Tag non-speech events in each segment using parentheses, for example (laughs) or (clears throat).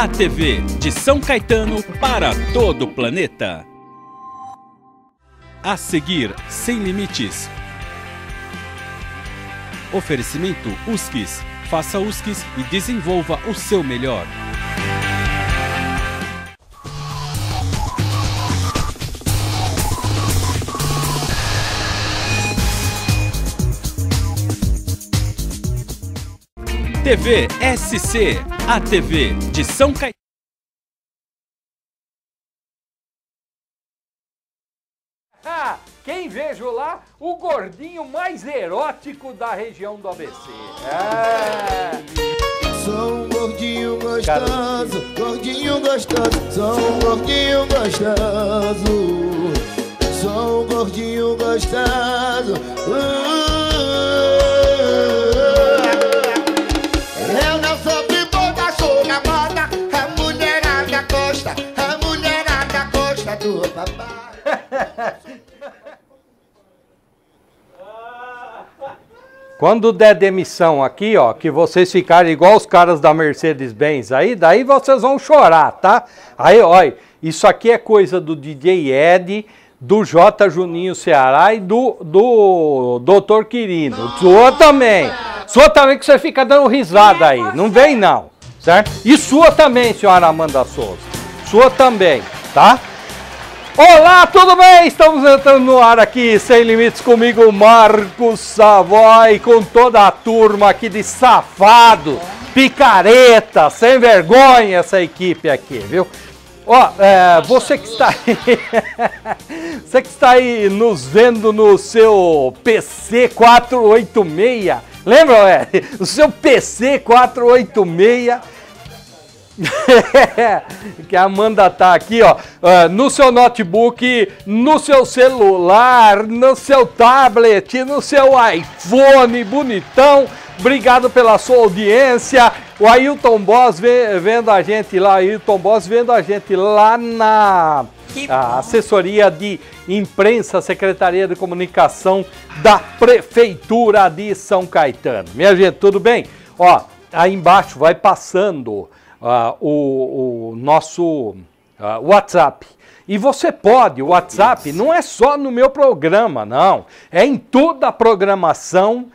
A TV de São Caetano para todo o planeta. A seguir, sem limites. Oferecimento Uskis. Faça Uskis e desenvolva o seu melhor. TV SC a TV de São Caetano. Ah, quem vejo lá? O gordinho mais erótico da região do ABC. É. Sou um gordinho gostoso, gordinho gostoso, sou um gordinho gostoso, sou um gordinho gostoso. Uh -uh. uh. Quando der demissão aqui, ó, que vocês ficarem igual os caras da Mercedes-Benz aí, daí vocês vão chorar, tá? Aí, olha, isso aqui é coisa do DJ Ed, do J. Juninho Ceará e do, do Dr. Quirino. Sua também. Sua também que você fica dando risada aí. Não vem não, certo? E sua também, senhora Amanda Souza. Sua também, tá? Olá, tudo bem? Estamos entrando no ar aqui, sem limites, comigo, Marcos Savoy, com toda a turma aqui de safado, picareta, sem vergonha essa equipe aqui, viu? Ó, é, você que está aí, (laughs) você que está aí nos vendo no seu PC 486, lembra, é? O seu PC 486 (laughs) que a Amanda tá aqui, ó, ah, no seu notebook, no seu celular, no seu tablet, no seu iPhone, bonitão. Obrigado pela sua audiência. O Ailton Boss vendo a gente lá, Ailton Boss vendo a gente lá na assessoria de imprensa, Secretaria de Comunicação da Prefeitura de São Caetano. Minha gente, tudo bem? Ó, aí embaixo vai passando ah, o, o, nosso ah, WhatsApp. E você pode, o WhatsApp não é só no meu programa, não. É em toda a programação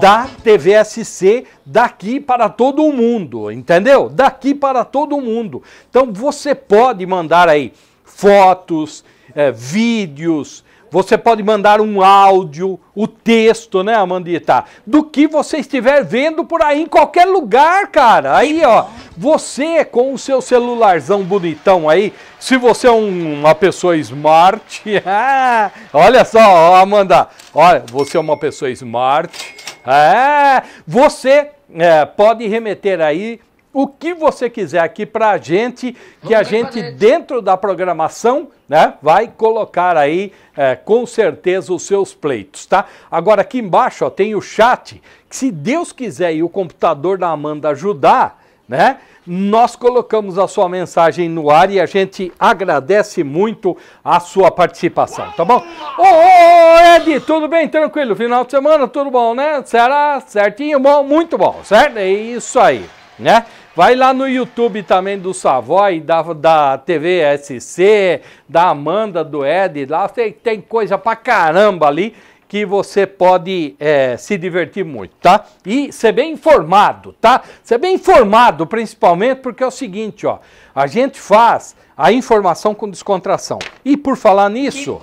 da TVSC daqui para todo mundo, entendeu? Daqui para todo mundo. Então você pode mandar aí fotos, é, vídeos, você pode mandar um áudio, o texto, né, Amandita? Do que você estiver vendo por aí, em qualquer lugar, cara. Aí, ó, você com o seu celularzão bonitão aí, se você é um, uma pessoa smart, (laughs) ah, olha só, Amanda, olha, você é uma pessoa smart, é, você é, pode remeter aí o que você quiser aqui para a gente, que Vamos a gente, parede. É dentro da programação, né, vai colocar aí é, com certeza os seus pleitos, tá? Agora aqui embaixo ó, tem o chat, que se Deus quiser e o computador da Amanda ajudar, né? Nós colocamos a sua mensagem no ar e a gente agradece muito a sua participação, tá bom? Ô, ô, ô Ed, tudo bem? Tranquilo? Final de semana, tudo bom, né? Será certinho? Bom, muito bom, certo? É isso aí, né? Vai lá no YouTube também do Savoy, da, da TV SC, da Amanda, do Ed, lá tem, tem coisa pra caramba ali que você pode é, se divertir muito, tá? E ser bem informado, tá? Ser bem informado, principalmente, porque é o seguinte, ó. A gente faz a informação com descontração. E por falar nisso,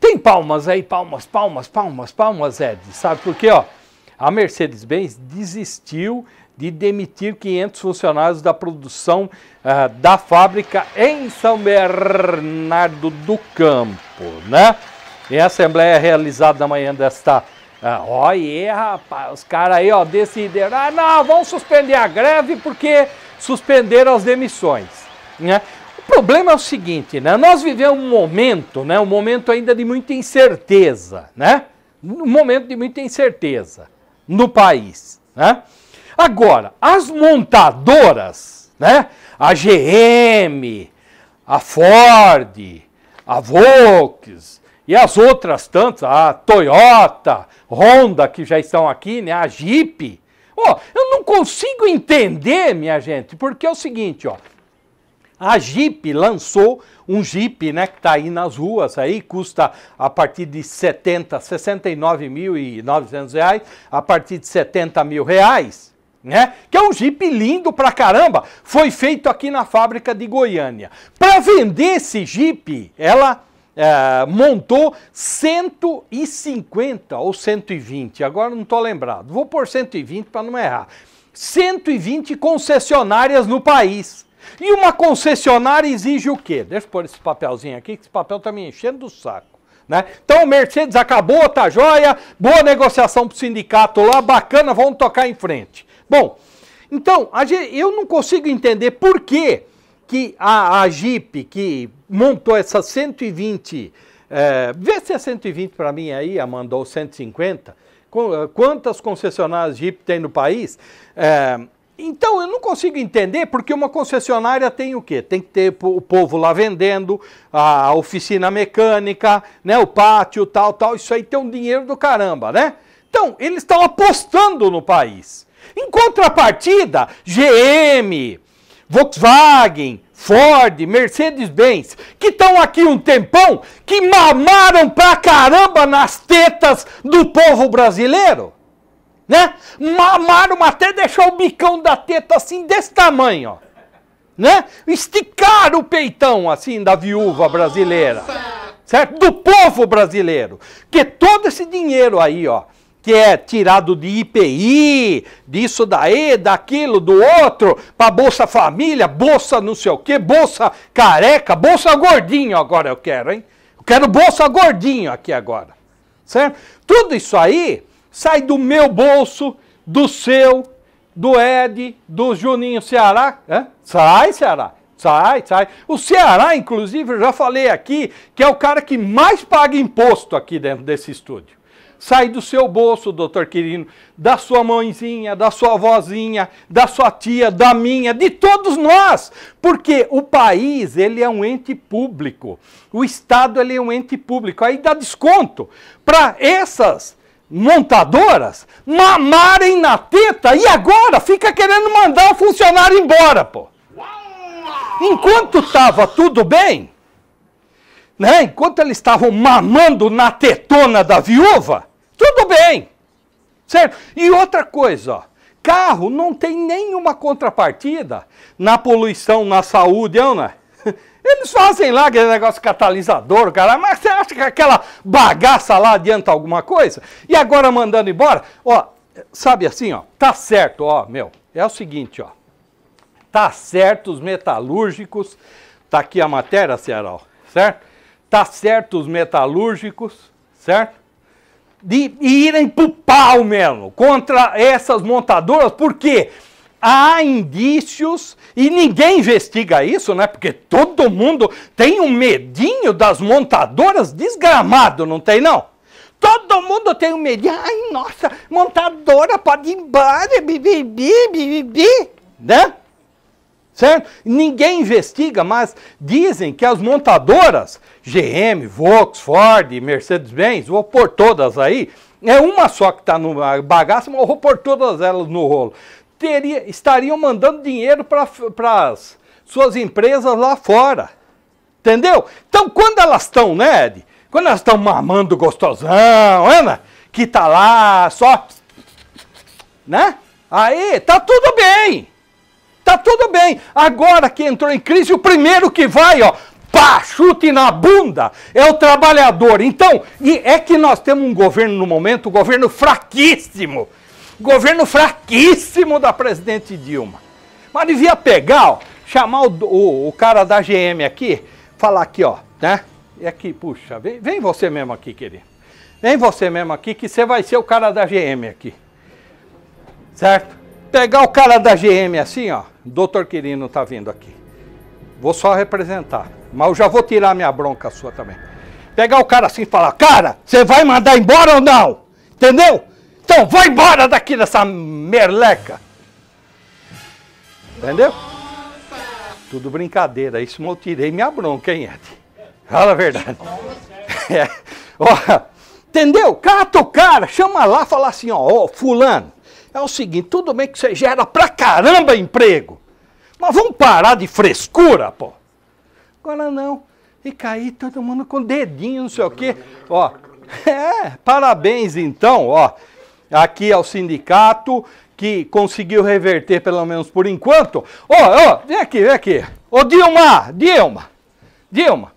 tem palmas aí, palmas, palmas, palmas, palmas, Ed. Sabe por quê, ó? A Mercedes-Benz desistiu de demitir 500 funcionários da produção uh, da fábrica em São Bernardo do Campo, né? E a assembleia é realizada na manhã desta. Ah, ó, e rapaz, os caras aí, ó, decidiram. Ah, não, vamos suspender a greve porque suspenderam as demissões, né? O problema é o seguinte, né? Nós vivemos um momento, né? Um momento ainda de muita incerteza, né? Um momento de muita incerteza no país, né? Agora, as montadoras, né? A GM, a Ford, a Volkswagen, e as outras tantas, a Toyota, Honda, que já estão aqui, né? a Jeep. ó eu não consigo entender, minha gente, porque é o seguinte, ó. A Jeep lançou um Jeep, né, que está aí nas ruas, aí custa a partir de 70, 69.900 reais, a partir de 70 mil reais, né? Que é um Jeep lindo pra caramba, foi feito aqui na fábrica de Goiânia. Para vender esse Jeep, ela é, montou 150 ou 120, agora não estou lembrado, vou por 120 para não errar. 120 concessionárias no país. E uma concessionária exige o quê? Deixa eu pôr esse papelzinho aqui, que esse papel está me enchendo do saco. Né? Então, Mercedes acabou, tá joia, boa negociação para o sindicato lá, bacana, vamos tocar em frente. Bom, então, eu não consigo entender por que que a, a Jeep, que montou essas 120, é, vê se é 120 para mim aí, a mandou 150, quantas concessionárias Jeep tem no país? É, então eu não consigo entender porque uma concessionária tem o quê? Tem que ter o povo lá vendendo, a oficina mecânica, né, o pátio, tal, tal. Isso aí tem um dinheiro do caramba, né? Então eles estão apostando no país. Em contrapartida, GM, Volkswagen, Ford, Mercedes-Benz, que estão aqui um tempão, que mamaram pra caramba nas tetas do povo brasileiro, né? Mamaram até deixar o bicão da teta assim desse tamanho, ó. Né? Esticaram o peitão assim da viúva brasileira, certo? Do povo brasileiro, que todo esse dinheiro aí, ó, que é tirado de IPI, disso daí, daquilo, do outro, para Bolsa Família, Bolsa não sei o quê, Bolsa Careca, Bolsa Gordinho agora eu quero, hein? Eu quero Bolsa Gordinho aqui agora, certo? Tudo isso aí sai do meu bolso, do seu, do Ed, do Juninho Ceará, é? sai Ceará. Sai, sai. O Ceará, inclusive, eu já falei aqui, que é o cara que mais paga imposto aqui dentro desse estúdio sai do seu bolso, doutor Quirino, da sua mãezinha, da sua vozinha, da sua tia, da minha, de todos nós, porque o país, ele é um ente público, o Estado, ele é um ente público, aí dá desconto para essas montadoras mamarem na teta e agora fica querendo mandar o funcionário embora, pô. Enquanto estava tudo bem, né? enquanto eles estavam mamando na tetona da viúva, tudo bem. Certo? E outra coisa, ó, carro não tem nenhuma contrapartida na poluição, na saúde, né? Ana. (laughs) Eles fazem lá aquele negócio catalisador, cara, mas você acha que aquela bagaça lá adianta alguma coisa? E agora mandando embora, ó, sabe assim, ó, tá certo, ó, meu, é o seguinte, ó, tá certo os metalúrgicos, tá aqui a matéria, Ceará, certo? Tá certo os metalúrgicos, certo? de irem pro pau mesmo contra essas montadoras, porque há indícios e ninguém investiga isso, né? Porque todo mundo tem um medinho das montadoras desgramado, não tem não? Todo mundo tem um medinho. Ai, nossa, montadora pode ir embora, bibi, bibi, né? Certo? Ninguém investiga, mas dizem que as montadoras, GM, Volkswagen, Ford, Mercedes-Benz, vou por todas aí, é uma só que está no bagaço, mas vou por todas elas no rolo, teria, estariam mandando dinheiro para as suas empresas lá fora. Entendeu? Então, quando elas estão, né, Ed? Quando elas estão mamando gostosão, Ana, né? que tá lá só. Né? Aí, tá tudo bem tá tudo bem. Agora que entrou em crise, o primeiro que vai, ó, pá, chute na bunda, é o trabalhador. Então, e é que nós temos um governo no momento, um governo fraquíssimo. Governo fraquíssimo da presidente Dilma. Mas devia pegar, ó, chamar o, o, o cara da GM aqui, falar aqui, ó, né? e aqui, puxa, vem, vem você mesmo aqui, querido. Vem você mesmo aqui, que você vai ser o cara da GM aqui. Certo? Pegar o cara da GM assim, ó doutor Quirino está vindo aqui. Vou só representar. Mas eu já vou tirar minha bronca sua também. Pegar o cara assim e falar, cara, você vai mandar embora ou não? Entendeu? Então vai embora daqui dessa merleca. Entendeu? Tudo brincadeira, isso eu tirei minha bronca, hein, Ed? Fala a verdade. (laughs) É. entendeu? Cata o cara, chama lá, fala assim, ó, ó, fulano, é o seguinte, tudo bem que você gera pra caramba emprego, mas vamos parar de frescura, pô. Agora não. E cair todo mundo com dedinho, não sei o quê. Ó, (laughs) é, parabéns então, ó. Aqui ao é sindicato que conseguiu reverter, pelo menos por enquanto. Ó, ó, vem aqui, vem aqui. Ô Dilma, Dilma, Dilma.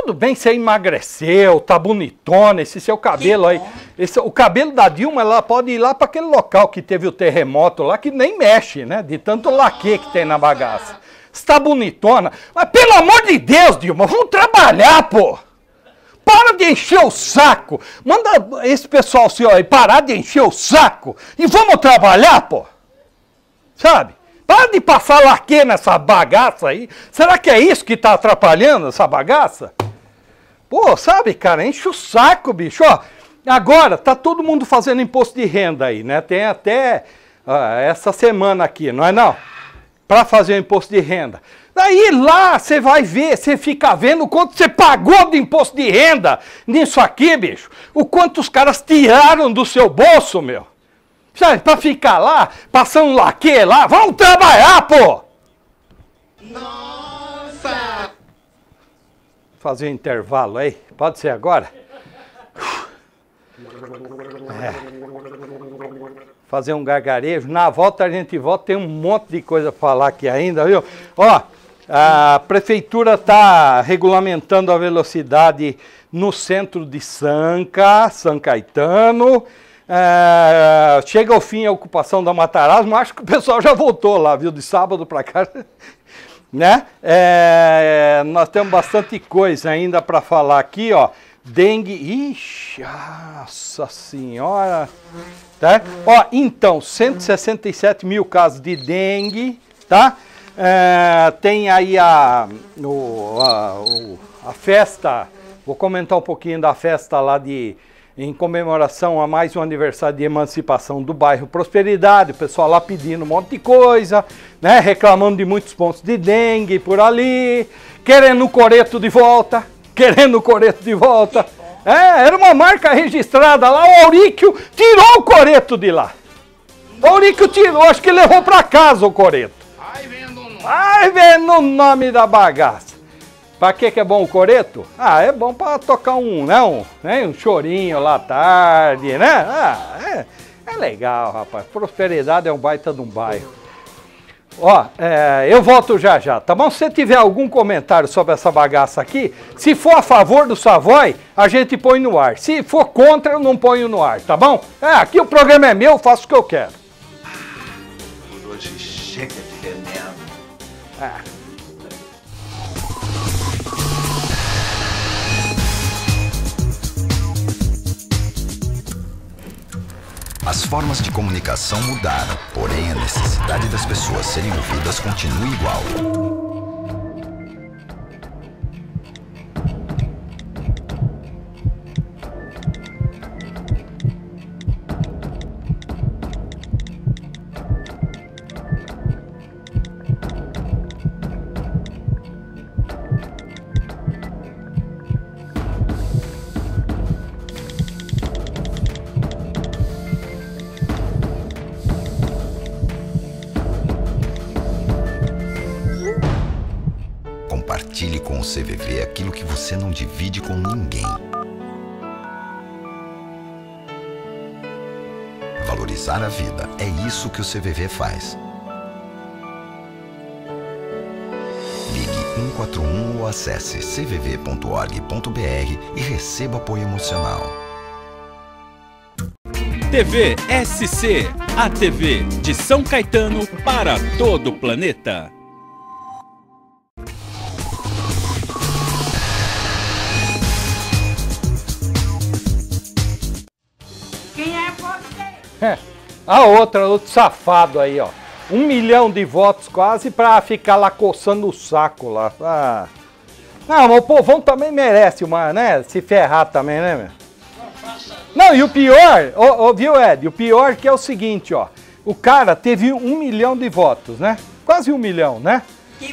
Tudo bem, você emagreceu, tá bonitona, esse seu cabelo aí. Esse, o cabelo da Dilma, ela pode ir lá para aquele local que teve o terremoto lá, que nem mexe, né? De tanto laque que tem na bagaça. Está bonitona. Mas pelo amor de Deus, Dilma, vamos trabalhar, pô! Para de encher o saco! Manda esse pessoal seu aí parar de encher o saco e vamos trabalhar, pô! Sabe? Para de passar laque nessa bagaça aí. Será que é isso que está atrapalhando essa bagaça? Pô, sabe, cara, enche o saco, bicho. Ó, agora tá todo mundo fazendo imposto de renda aí, né? Tem até essa semana aqui, não é não? Para fazer o imposto de renda. Daí lá você vai ver, você fica vendo o quanto você pagou de imposto de renda nisso aqui, bicho. O quanto os caras tiraram do seu bolso, meu. Sabe, para ficar lá, passando laque lá, vão trabalhar, pô! Não fazer um intervalo aí. Pode ser agora? É. Fazer um gargarejo. Na volta a gente volta, tem um monte de coisa para falar aqui ainda, viu? Ó, a prefeitura está regulamentando a velocidade no centro de Sanca, São Caetano. É, chega ao fim a ocupação da Matarazzo, mas acho que o pessoal já voltou lá, viu? De sábado para cá né? É, nós temos bastante coisa ainda para falar aqui, ó. Dengue, ixi, nossa senhora, tá? Ó, então, 167 mil casos de dengue, tá? É, tem aí a, o, a, o, a festa, vou comentar um pouquinho da festa lá de em comemoração a mais um aniversário de emancipação do bairro Prosperidade, o pessoal lá pedindo um monte de coisa, né? Reclamando de muitos pontos de dengue por ali, querendo o coreto de volta, querendo o coreto de volta. É, era uma marca registrada lá, o Auríquio tirou o coreto de lá. O Auríquio tirou, acho que levou para casa o coreto. Vai vendo o nome da bagaça. Pra que que é bom o coreto? Ah, é bom pra tocar um, não, né, né? Um chorinho lá à tarde, né? Ah, é, é legal, rapaz. Prosperidade é um baita de um bairro. Ó, é, eu volto já já, tá bom? Se você tiver algum comentário sobre essa bagaça aqui, se for a favor do Savoy, a gente põe no ar. Se for contra, eu não ponho no ar, tá bom? É, aqui o programa é meu, faço o que eu quero. Ah, hoje chega de veneno. Ah. As formas de comunicação mudaram, porém a necessidade das pessoas serem ouvidas continua igual. Compartilhe com o CVV aquilo que você não divide com ninguém. Valorizar a vida é isso que o CVV faz. Ligue 141 ou acesse cvv.org.br e receba apoio emocional. TV SC, a TV de São Caetano para todo o planeta. A outra, outro safado aí, ó. Um milhão de votos quase pra ficar lá coçando o saco lá. Ah. Não, mas o povão também merece uma, né? Se ferrar também, né, meu? Não, e o pior, ó, ó, viu, Ed? O pior que é o seguinte, ó. O cara teve um milhão de votos, né? Quase um milhão, né?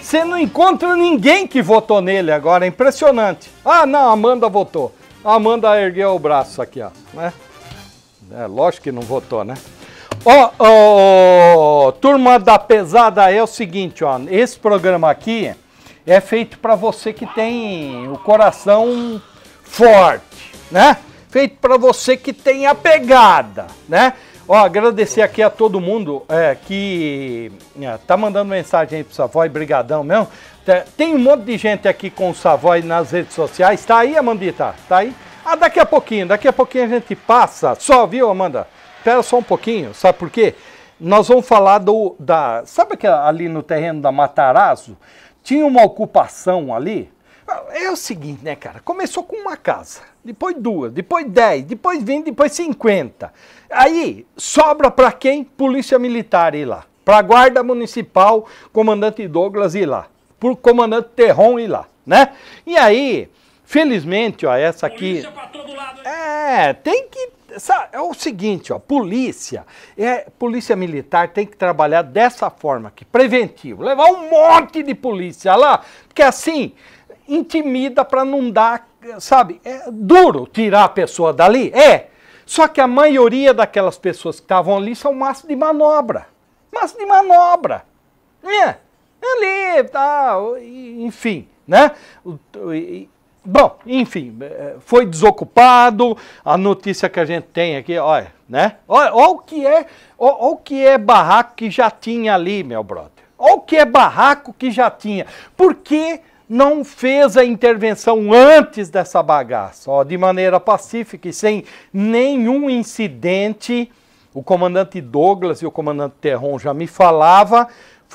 Você não encontra ninguém que votou nele agora, é impressionante. Ah, não, Amanda votou. Amanda ergueu o braço aqui, ó. Né? É, lógico que não votou, né? Ó, oh, oh, turma da pesada, é o seguinte, ó, esse programa aqui é feito para você que tem o coração forte, né? Feito para você que tem a pegada, né? Ó, agradecer aqui a todo mundo é, que é, tá mandando mensagem aí pro Savoy, brigadão mesmo. Tem um monte de gente aqui com o Savoy nas redes sociais. Tá aí, Amandita? Tá aí? Ah, daqui a pouquinho, daqui a pouquinho a gente passa. Só, viu, Amanda? Espera só um pouquinho, sabe por quê? Nós vamos falar do, da... Sabe que ali no terreno da Matarazzo tinha uma ocupação ali? É, é o seguinte, né, cara? Começou com uma casa, depois duas, depois dez, depois vinte, depois cinquenta. Aí sobra para quem? Polícia Militar ir lá. Para Guarda Municipal, Comandante Douglas ir lá. Por Comandante Terron ir lá, né? E aí, felizmente, ó, essa aqui. Polícia pra todo lado, hein? é, tem que Sabe, é o seguinte, ó, polícia, é, polícia militar tem que trabalhar dessa forma aqui, preventivo, levar um monte de polícia lá, porque assim intimida para não dar, sabe, é duro tirar a pessoa dali, é. Só que a maioria daquelas pessoas que estavam ali são massa de manobra, massa de manobra, é, ali, tá, enfim, né? E, Bom, enfim, eh, foi desocupado. A notícia que a gente tem aqui, olha, né? Olha, olha o que é, olha, olha o que é barraco que já tinha ali, meu brother. Olha o que é barraco que já tinha. Por que não fez a intervenção antes dessa bagaça? Ó, de maneira pacífica e sem nenhum incidente. O comandante Douglas e o comandante Terron já me falavam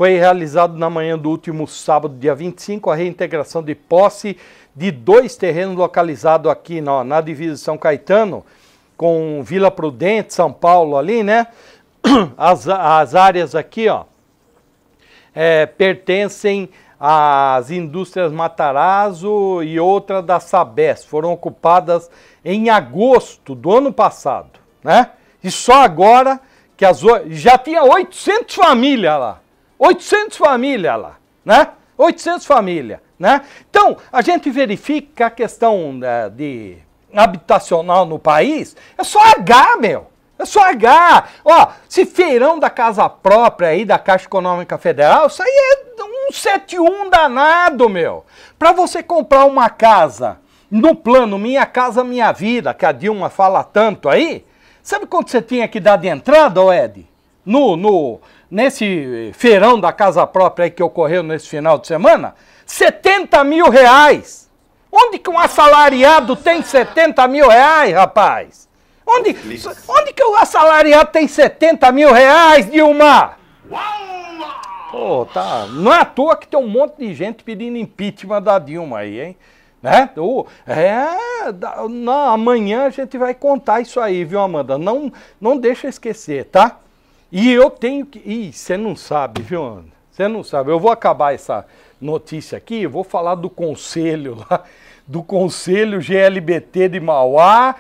foi realizado na manhã do último sábado, dia 25, a reintegração de posse de dois terrenos localizados aqui na, na divisa São Caetano, com Vila Prudente, São Paulo ali, né? (clears throat) As, as áreas aqui, ó, é, pertencem às indústrias Matarazzo e outra da Sabesp. Foram ocupadas em agosto do ano passado, né? E só agora que as já tinha 800 famílias lá. 800 famílias lá, né? 800 famílias, né? Então, a gente verifica a questão de, né, de habitacional no país, é só H, meu. É só H. Ó, se feirão da casa própria aí, da Caixa Econômica Federal, isso aí é um 71 danado, meu. Para você comprar uma casa no plano Minha Casa Minha Vida, que a Dilma fala tanto aí, sabe quanto você tinha que dar de entrada, Ed? No, no, nesse eh, feirão da casa própria que ocorreu nesse final de semana, 70 mil reais. Onde que um assalariado tem 70 mil reais, rapaz? Onde, onde que o um assalariado tem 70 mil reais, Dilma? Pô, tá. Não é à toa que tem um monte de gente pedindo impeachment da Dilma aí, hein? Né? Uh, é, da, na, amanhã a gente vai contar isso aí, viu, Amanda? Não, não deixa esquecer, tá? E eu tenho que. Ih, você não sabe, viu, Você não sabe. Eu vou acabar essa notícia aqui, vou falar do conselho lá, do conselho GLBT de Mauá,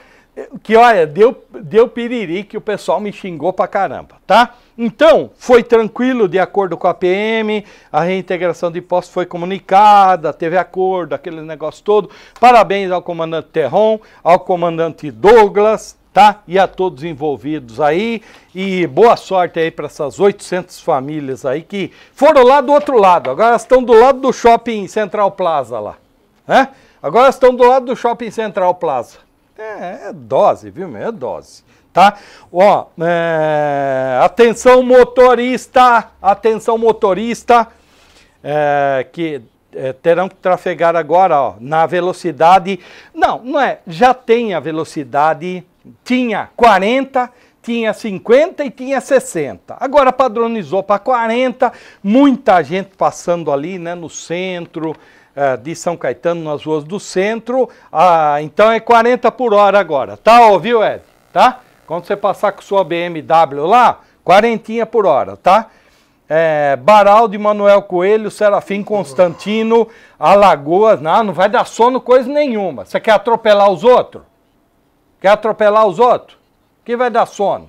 que olha, deu, deu piriri que o pessoal me xingou pra caramba, tá? Então, foi tranquilo, de acordo com a PM, a reintegração de impostos foi comunicada, teve acordo, aquele negócio todo. Parabéns ao comandante Terron, ao comandante Douglas, tá? E a todos envolvidos aí. E boa sorte aí para essas 800 famílias aí que foram lá do outro lado. Agora estão do lado do Shopping Central Plaza lá. Né? Agora estão do lado do Shopping Central Plaza. É, é dose, viu, meu? É dose. Tá? Ó, é... atenção motorista, atenção motorista, é... que é, terão que trafegar agora ó, na velocidade. Não, não é. Já tem a velocidade tinha 40, tinha 50 e tinha 60. Agora padronizou para 40, muita gente passando ali né, no centro uh, de São Caetano, nas ruas do centro. Uh, então é 40 por hora agora, tá? Ouviu, Ed? Tá? Quando você passar com sua BMW lá, quarentinha por hora, tá? É, Baraldo, Manuel Coelho, Serafim Constantino, Alagoas. Não, não vai dar sono coisa nenhuma. Você quer atropelar os outros? Quer atropelar os outros? Que vai dar sono.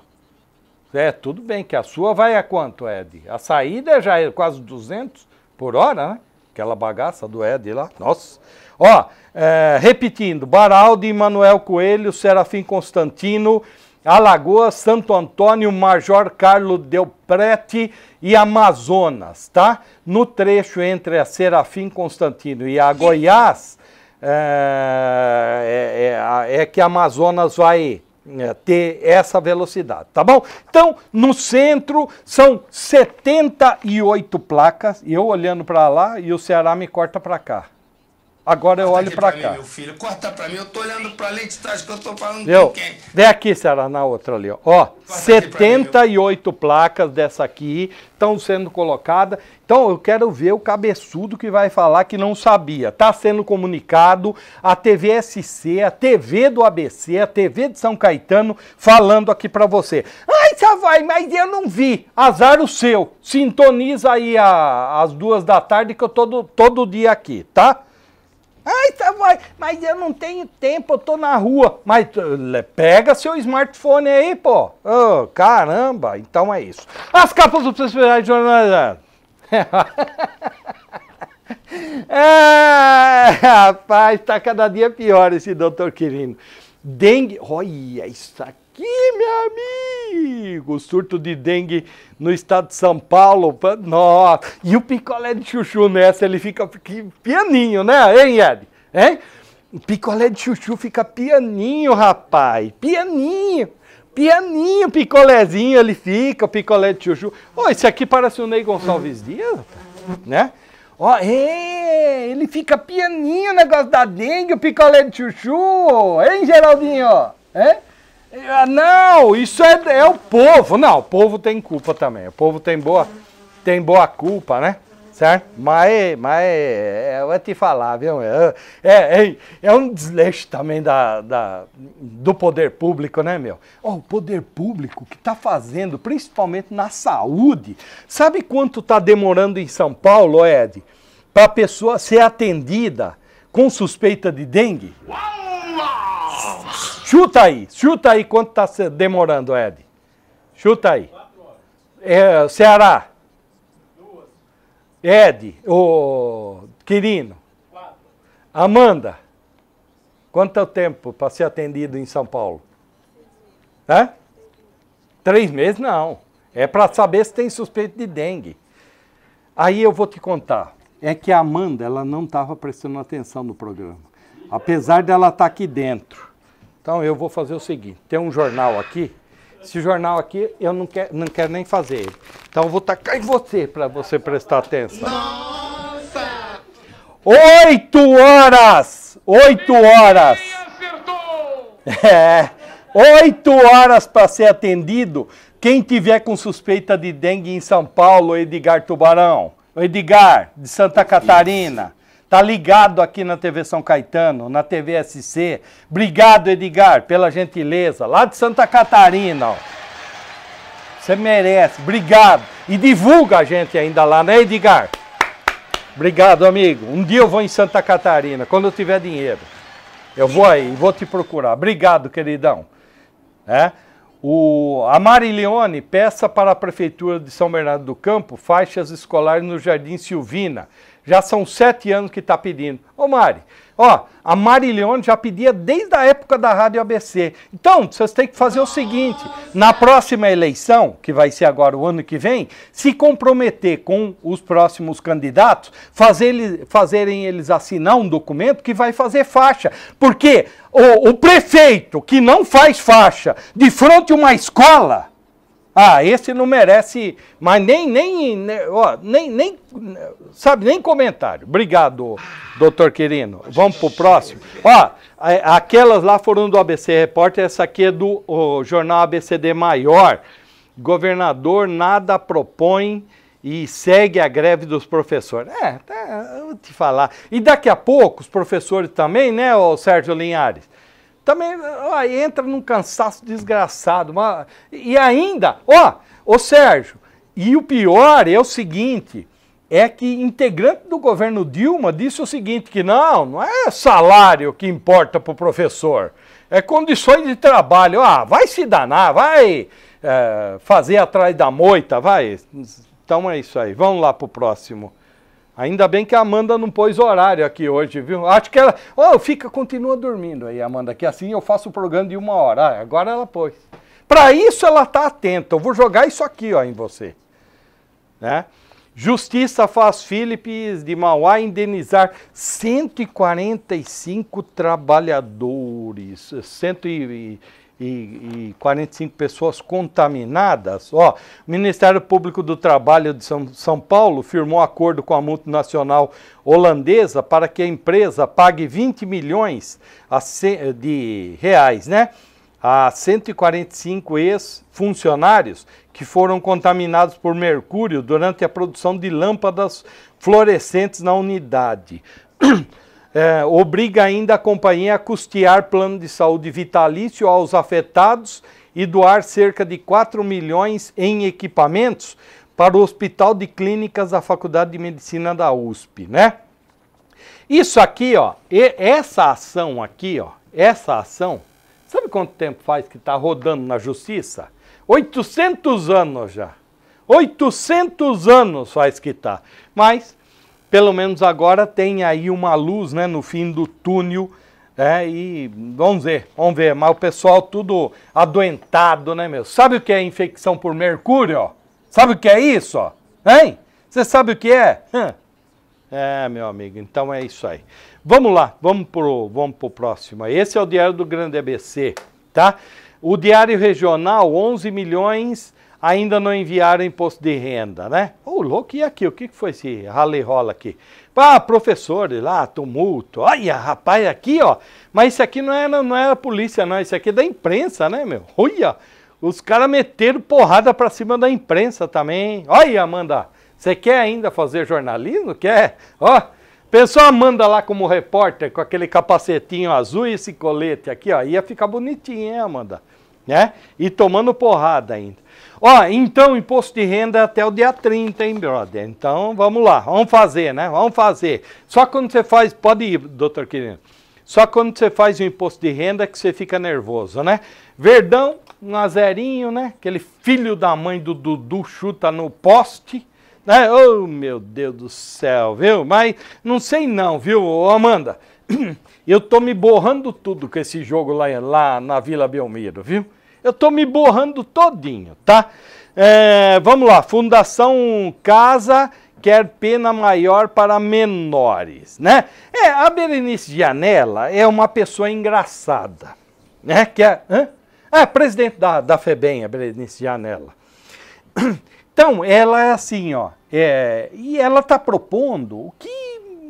É, tudo bem que a sua vai a quanto, Ed? A saída já é quase 200 por hora, né? Aquela bagaça do Ed lá. Nossa. Ó, é, repetindo: Baraldi, Manuel Coelho, Serafim Constantino, Alagoas, Santo Antônio, Major Carlos Del Prete e Amazonas, tá? No trecho entre a Serafim Constantino e a Goiás, é, é, é, é que a Amazonas vai é, ter essa velocidade, tá bom? Então, no centro são 78 placas, e eu olhando para lá e o Ceará me corta para cá. Agora eu olho para cá. Mim, meu filho. Corta para mim, eu tô olhando para a lente tá? que eu tô falando eu, com quem? Vem aqui, senhora, na outra ali. Ó, ó 78 mim, placas dessa aqui estão sendo colocadas. Então eu quero ver o cabeçudo que vai falar que não sabia. Está sendo comunicado a TVSC, a TV do ABC, a TV de São Caetano falando aqui para você. Ai, já vai mas eu não vi. Azar o seu. Sintoniza aí as duas da tarde que eu tô todo, todo dia aqui, Tá? Ai, tá, mas, mas eu não tenho tempo, eu tô na rua. Mas eh, pega seu smartphone aí, pô. Oh, caramba, então é isso. As capas do especiais de (laughs) É, rapaz, tá cada dia pior esse doutor Quirino. Dengue, olha, aqui aqui, meu amigo. Surto de dengue no estado de São Paulo. Nossa. E o picolé de chuchu nessa, ele fica pianinho, né, hein, Ed? Hein? O picolé de chuchu fica pianinho, rapaz. Pianinho. Pianinho, picolézinho ele fica, picolé de chuchu. Ó, oh, esse aqui parece o Ney Gonçalves Dias, né? Ó, oh, é, ele fica pianinho o negócio da dengue, o picolé de chuchu. Hein, Geraldinho? É? É, não, isso é, é o povo. Não, o povo tem culpa também. O povo tem boa, tem boa culpa, né? Certo? Mas, mas é, eu vou te falar, viu? É, é, é, é um desleixo também da, da, do poder público, né, meu? Oh, o poder público que está fazendo, principalmente na saúde. Sabe quanto está demorando em São Paulo, Ed? Para a pessoa ser atendida com suspeita de dengue? Uau! Chuta aí, chuta aí quanto está demorando, Ed. Chuta aí. É, Ceará. Duas. Ed, o Quirino. Quatro. Amanda. Quanto é o tempo para ser atendido em São Paulo? Hã? Três meses não. É para saber se tem suspeito de dengue. Aí eu vou te contar. É que a Amanda, ela não estava prestando atenção no programa. Apesar dela estar tá aqui dentro. Então eu vou fazer o seguinte, tem um jornal aqui, esse jornal aqui eu não quero, não quero nem fazer Então eu vou tacar em você para você prestar atenção. Nossa! Oito horas! Oito horas! (laughs) É, oito horas para ser atendido. Quem tiver com suspeita de dengue em São Paulo, Edgar Tubarão. Edgar, de Santa Catarina. Tá ligado aqui na TV São Caetano, na TV SC. Obrigado, Edgar, pela gentileza. Lá de Santa Catarina, ó. Você merece. Obrigado. E divulga a gente ainda lá, né, Edgar? Obrigado, amigo. Um dia eu vou em Santa Catarina, quando eu tiver dinheiro. Eu vou aí, vou te procurar. Obrigado, queridão. É? O, a Marilione peça para a Prefeitura de São Bernardo do Campo faixas escolares no Jardim Silvina. Já são sete anos que está pedindo. Ô Mari, ó, a Marilione já pedia desde a época da Rádio ABC. Então, vocês têm que fazer o seguinte: na próxima eleição, que vai ser agora o ano que vem, se comprometer com os próximos candidatos, fazer, fazerem eles assinar um documento que vai fazer faixa. Porque o, o prefeito que não faz faixa de frente a uma escola ah, esse não merece, mas nem, nem, né, ó, nem, nem, sabe, nem comentário. Obrigado, doutor Quirino. Vamos pro próximo. Ó, aquelas lá foram do ABC Repórter, essa aqui é do jornal ABCD Maior. Governador nada propõe e segue a greve dos professores. É, tá, eu vou te falar. E daqui a pouco os professores também, né, O Sérgio Linhares? Também ó, entra num cansaço desgraçado. e ainda, ó, ô Sérgio, e o pior é o seguinte, é que integrante do governo Dilma disse o seguinte, que não, não é salário que importa para o professor, é condições de trabalho. Ah, vai se danar, vai é, fazer atrás da moita, vai. Então é isso aí, vamos lá para o próximo. Ainda bem que a Amanda não pôs horário aqui hoje, viu? Acho que ela. Oh, fica, continua dormindo aí, Amanda, que assim eu faço o programa de uma hora. Ah, agora ela pôs. Para isso ela está atenta. Eu vou jogar isso aqui ó, em você. Né? Justiça faz Philips de Mauá indenizar 145 trabalhadores. 145 e, e 45 pessoas contaminadas. Ó, o Ministério Público do Trabalho de São, São Paulo firmou acordo com a multinacional holandesa para que a empresa pague 20 milhões de reais, né? a 145 ex-funcionários que foram contaminados por mercúrio durante a produção de lâmpadas fluorescentes na unidade. (clears throat) é, obriga ainda a companhia a custear plano de saúde vitalício aos afetados e doar cerca de 4 milhões em equipamentos para o Hospital de Clínicas da Faculdade de Medicina da USP, né? Isso aqui, ó, essa ação aqui, ó, essa ação, sabe quanto tempo faz que está rodando na justiça? 800 anos já. 800 anos faz que está. Mas pelo menos agora tem aí uma luz né, no fim do túnel. É, e vamos ver, vamos ver. Mas o pessoal tudo adoentado, né, meu? Sabe o que é infecção por mercúrio? Sabe o que é isso? Ó? Hein? Você sabe o que é? É, meu amigo, então é isso aí. Vamos lá, vamos pro, vamos pro próximo. Esse é o Diário do Grande ABC, tá? O Diário Regional, 11 milhões ainda não enviaram imposto de renda, né? Ô, oh, louco, e aqui? O que foi esse rale-rola aqui? Ah, professores lá, tumulto. Olha, rapaz, aqui, ó. Mas isso aqui não era, é, não era é polícia, não. Isso aqui é da imprensa, né, meu? Olha, os caras meteram porrada pra cima da imprensa também. Olha, Amanda, você quer ainda fazer jornalismo? Quer? Ó, Pessoal Amanda lá como repórter, com aquele capacetinho azul e esse colete aqui, ó, ia ficar bonitinho, hein, Amanda? Né? E tomando porrada ainda. Ó, então imposto de renda até o dia 30, hein, brother? Então vamos lá, vamos fazer, né? Vamos fazer. Só quando você faz, pode ir, doutor Quirino. Só quando você faz o imposto de renda que você fica nervoso, né? Verdão, um azerinho, né? Aquele filho da mãe do Dudu chuta no poste, né? Oh, meu Deus do céu, viu? Mas não sei não, viu, Amanda? (clears throat) Eu tô me borrando tudo com esse jogo lá, lá na Vila Belmiro, viu? Eu estou me borrando todinho, tá? É, vamos lá, Fundação Casa quer pena maior para menores, né? É, a Berenice Gianella é uma pessoa engraçada, né? Que é, hã? é presidente da, da FEBEM, a Berenice Gianella. Então, ela é assim, ó, é, e ela está propondo o que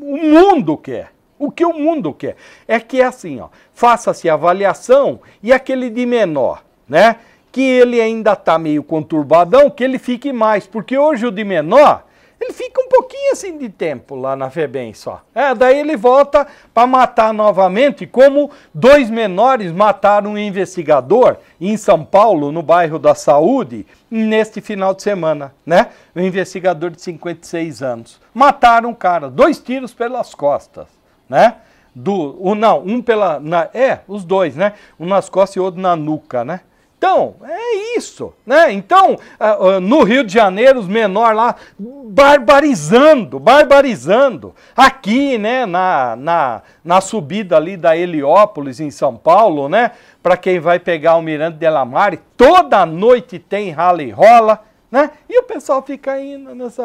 o mundo quer. O que o mundo quer é que é assim, ó, faça-se avaliação e aquele de menor né? Que ele ainda tá meio conturbadão, que ele fique mais, porque hoje o de menor, ele fica um pouquinho assim de tempo lá na FEBEM só. É, daí ele volta para matar novamente, como dois menores mataram um investigador em São Paulo, no bairro da Saúde, neste final de semana, né? Um investigador de 56 anos. Mataram o cara, dois tiros pelas costas, né? Do, um, não, um pela. Na, é, os dois, né? Um nas costas e outro na nuca, né? Então, é isso, né? Então, ah, ah, no Rio de Janeiro, os menores lá barbarizando, barbarizando. Aqui, né, na, na, na subida ali da Heliópolis, em São Paulo, né? Para quem vai pegar o Mirante Delamare, toda noite tem rala e rola. Né? E o pessoal fica indo nessa.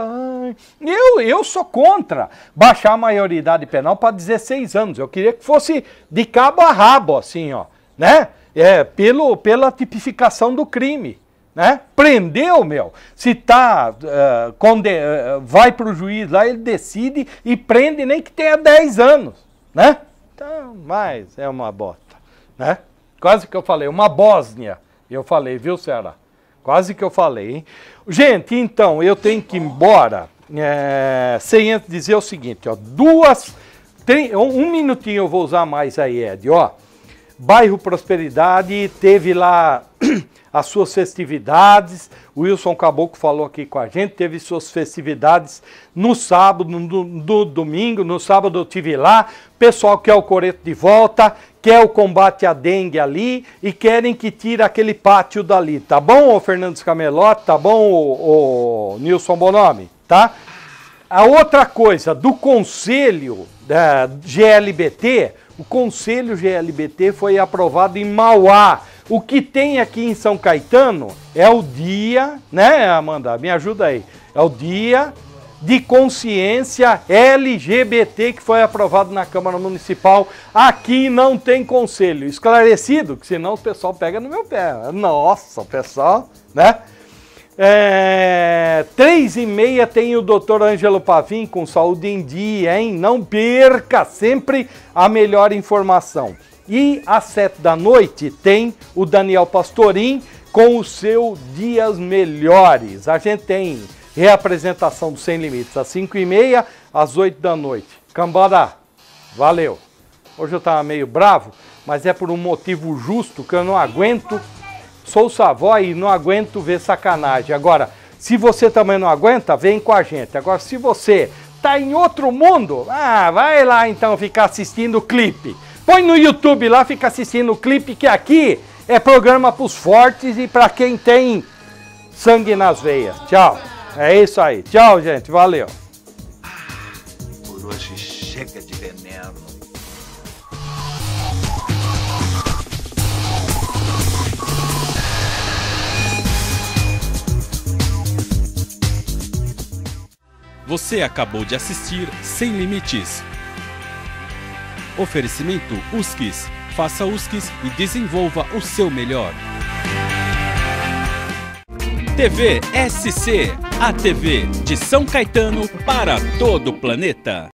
Eu, eu sou contra baixar a maioridade penal para 16 anos. Eu queria que fosse de cabo a rabo, assim, ó. Né? é, pelo, pela tipificação do crime. Né? Prendeu, meu. Se tá, uh, conde, uh, vai para o juiz lá, ele decide e prende nem que tenha 10 anos, né? Então, mas é uma bota, né? Quase que eu falei, uma Bósnia. Eu falei, viu, Ceará? Quase que eu falei, hein? Gente, então, eu tenho que ir embora, é, sem antes dizer o seguinte, ó, duas, tem, um, um minutinho eu vou usar mais aí, Ed, ó. Bairro Prosperidade teve lá (clears throat) as suas festividades. O Wilson Caboclo falou aqui com a gente, teve suas festividades no sábado, no, no domingo. No sábado eu tive lá. Pessoal quer é o coreto de volta, quer é o combate à dengue ali e querem que tire aquele pátio dali, tá bom, o Fernandes Camelote? Tá bom, o Nilson Bonome? Tá? A outra coisa do conselho da GLBT, o Conselho GLBT foi aprovado em Mauá. O que tem aqui em São Caetano é o dia, né, Amanda? Me ajuda aí. É o dia de consciência LGBT que foi aprovado na Câmara Municipal. Aqui não tem conselho. Esclarecido, que senão o pessoal pega no meu pé. Nossa, o pessoal, né? É, três e meia tem o Dr. Ângelo Pavim com saúde em dia, hein? Não perca sempre a melhor informação. E às sete da noite tem o Daniel Pastorim com o seu Dias Melhores. A gente tem reapresentação do Sem Limites às cinco e meia, às oito da noite. Cambada, valeu! Hoje eu tava meio bravo, mas é por um motivo justo que eu não aguento sou sua avó e não aguento ver sacanagem. Agora, se você também não aguenta, vem com a gente. Agora, se você tá em outro mundo, ah, vai lá então ficar assistindo o clipe. Põe no YouTube lá, fica assistindo o clipe, que aqui é programa para os fortes e para quem tem sangue nas veias. Tchau. É isso aí. Tchau, gente. Valeu. por hoje chega de veneno. Você acabou de assistir Sem Limites. Oferecimento Uskis. Faça Uskis e desenvolva o seu melhor. TV SC, a TV de São Caetano para todo o planeta.